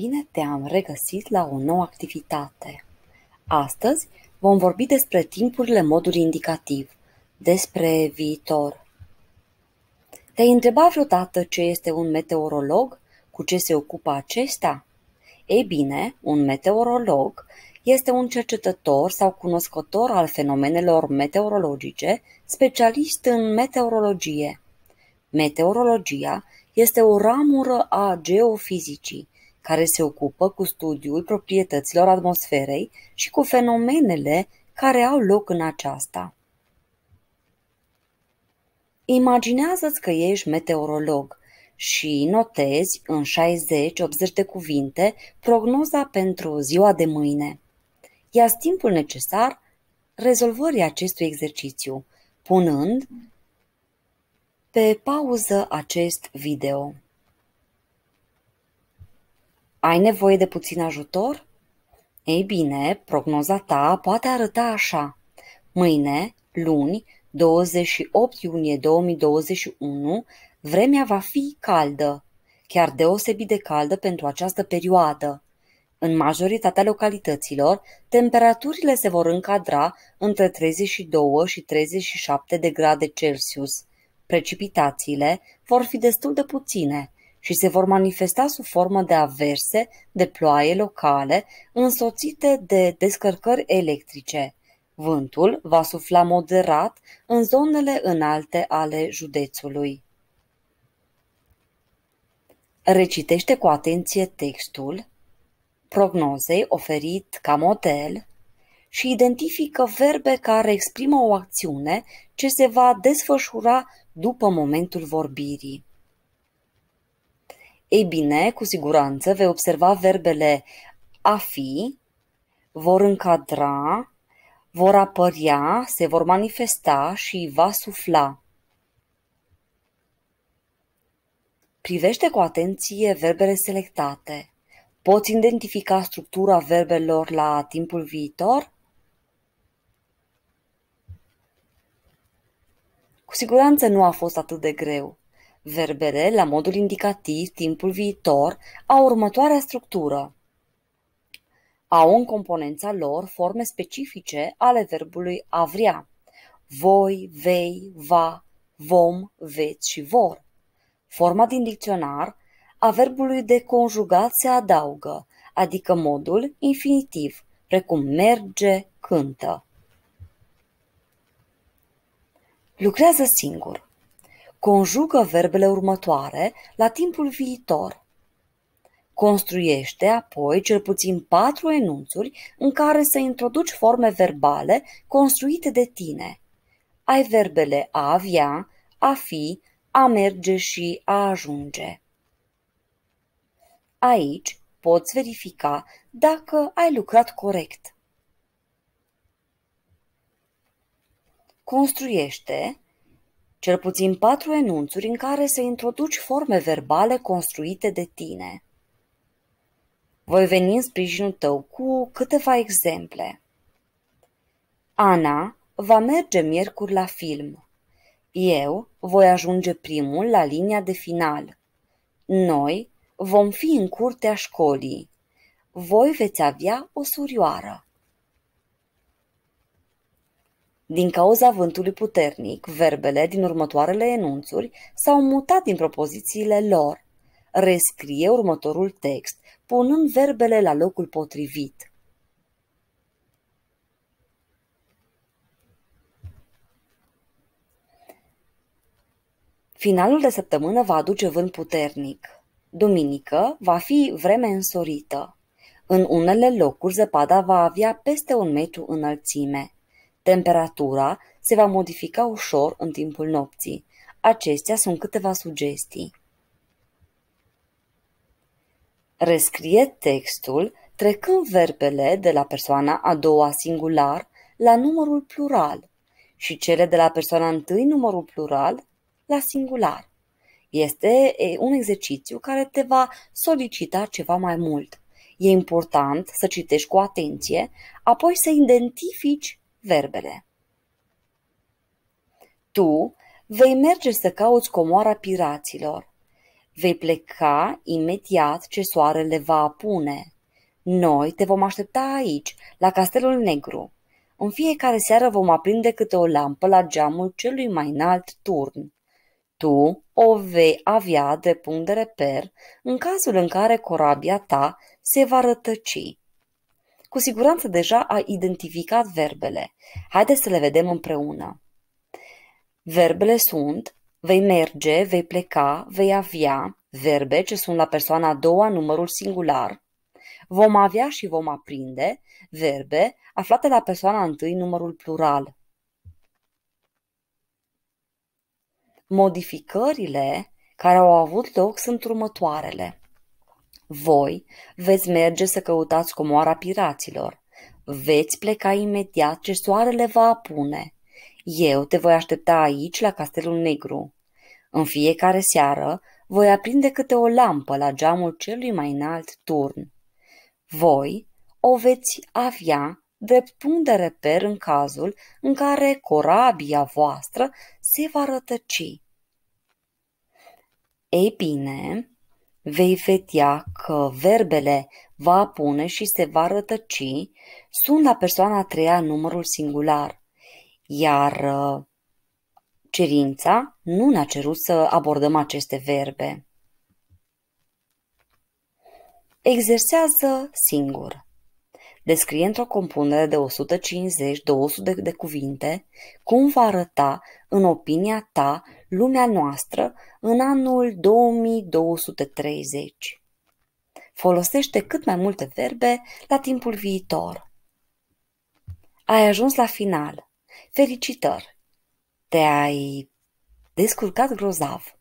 Bine te-am regăsit la o nouă activitate. Astăzi vom vorbi despre timpurile modul indicativ, despre viitor. Te-ai întrebat vreodată ce este un meteorolog? Cu ce se ocupă acesta? Ei bine, un meteorolog este un cercetător sau cunoscător al fenomenelor meteorologice, specialist în meteorologie. Meteorologia este o ramură a geofizicii, care se ocupă cu studiul proprietăților atmosferei și cu fenomenele care au loc în aceasta. Imaginează-ți că ești meteorolog și notezi în 60-80 de cuvinte prognoza pentru ziua de mâine. ia timpul necesar rezolvării acestui exercițiu, punând pe pauză acest video. Ai nevoie de puțin ajutor? Ei bine, prognoza ta poate arăta așa. Mâine, luni, 28 iunie 2021, vremea va fi caldă, chiar deosebit de caldă pentru această perioadă. În majoritatea localităților, temperaturile se vor încadra între 32 și 37 de grade Celsius. Precipitațiile vor fi destul de puține, și se vor manifesta sub formă de averse de ploaie locale, însoțite de descărcări electrice. Vântul va sufla moderat în zonele înalte ale județului. Recitește cu atenție textul prognozei oferit ca model și identifică verbe care exprimă o acțiune ce se va desfășura după momentul vorbirii. Ei bine, cu siguranță vei observa verbele a fi, vor încadra, vor apărea, se vor manifesta și va sufla. Privește cu atenție verbele selectate. Poți identifica structura verbelor la timpul viitor? Cu siguranță nu a fost atât de greu. Verbele, la modul indicativ, timpul viitor, au următoarea structură. Au în componența lor forme specifice ale verbului a vrea. Voi, vei, va, vom, veți și vor. Forma din dicționar a verbului de conjugat se adaugă, adică modul infinitiv, precum merge, cântă. Lucrează singur. Conjugă verbele următoare la timpul viitor. Construiește apoi cel puțin patru enunțuri în care să introduci forme verbale construite de tine. Ai verbele a avea, a fi, a merge și a ajunge. Aici poți verifica dacă ai lucrat corect. Construiește cel puțin patru enunțuri în care să introduci forme verbale construite de tine. Voi veni în sprijinul tău cu câteva exemple. Ana va merge miercuri la film. Eu voi ajunge primul la linia de final. Noi vom fi în curtea școlii. Voi veți avea o surioară. Din cauza vântului puternic, verbele din următoarele enunțuri s-au mutat din propozițiile lor. Rescrie următorul text, punând verbele la locul potrivit – Finalul de săptămână va aduce vânt puternic. Duminică va fi vreme însorită. În unele locuri zăpada va avea peste un metru înălțime. Temperatura se va modifica ușor în timpul nopții. Acestea sunt câteva sugestii. Rescrie textul trecând verbele de la persoana a doua singular la numărul plural și cele de la persoana întâi numărul plural la singular. Este un exercițiu care te va solicita ceva mai mult. E important să citești cu atenție, apoi să identifici verbele. Tu vei merge să cauți comoara piraților. Vei pleca imediat ce soarele va apune. Noi te vom aștepta aici, la Castelul Negru. În fiecare seară vom aprinde câte o lampă la geamul celui mai înalt turn. Tu o vei avea de punct de reper în cazul în care corabia ta se va rătăci. Cu siguranță deja ai identificat verbele. Haideți să le vedem împreună. Verbele sunt vei merge, vei pleca, vei avea, verbe ce sunt la persoana a doua, numărul singular, vom avea și vom aprinde, verbe aflate la persoana întâi, numărul plural. Modificările care au avut loc sunt următoarele. Voi veți merge să căutați comoara piraților. Veți pleca imediat ce soarele va apune. Eu te voi aștepta aici, la Castelul Negru. În fiecare seară voi aprinde câte o lampă la geamul celui mai înalt turn. Voi o veți avea drept punct de reper în cazul în care corabia voastră se va rătăci. Ei bine, vei vedea că verbele va pune și se va rătăci sunt la persoana a treia numărul singular, iar uh, cerința nu ne-a cerut să abordăm aceste verbe. Exersează singur. Descrie într-o compunere de 150-200 de cuvinte cum va arăta, în opinia ta, lumea noastră în anul 2230. Folosește cât mai multe verbe la timpul viitor. Ai ajuns la final. Felicitări! Te-ai descurcat grozav.